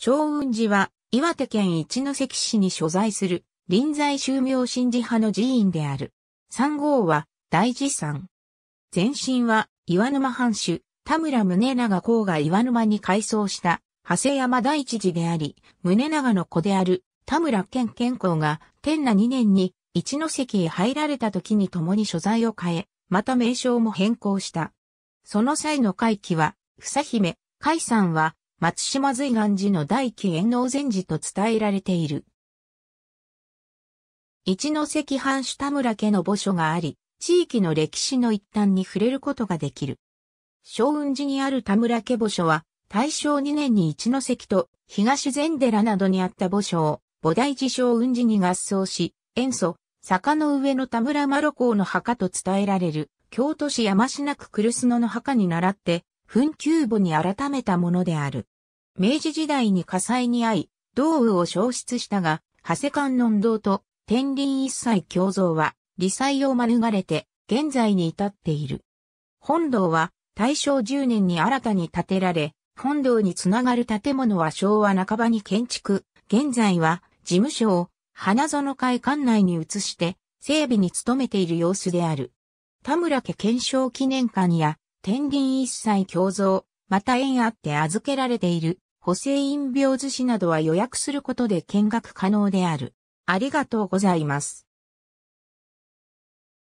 昭雲寺は、岩手県一関市に所在する、臨済宗明神寺派の寺院である。三号は、大寺山。前身は、岩沼藩主、田村宗長公が岩沼に改装した、長谷山大知寺であり、宗長の子である、田村健健公が、天那2年に、一関へ入られた時に共に所在を変え、また名称も変更した。その際の会期は、房姫、海さんは、松島随岸寺の大起円能禅寺と伝えられている。一関藩主田村家の墓所があり、地域の歴史の一端に触れることができる。小雲寺にある田村家墓所は、大正2年に一関と東禅寺などにあった墓所を、菩提寺小雲寺に合葬し、塩素、坂の上の田村麻呂公の墓と伝えられる、京都市山科区来栖野の墓に倣って、墳丘墓に改めたものである。明治時代に火災に遭い、道雨を消失したが、長谷観音堂と天輪一切共造は、理災を免れて、現在に至っている。本堂は、大正10年に新たに建てられ、本堂につながる建物は昭和半ばに建築、現在は事務所を花園会館内に移して整備に努めている様子である。田村家検証記念館や天銀一切共造、また縁あって預けられている、補正陰病寿司などは予約することで見学可能である。ありがとうございます。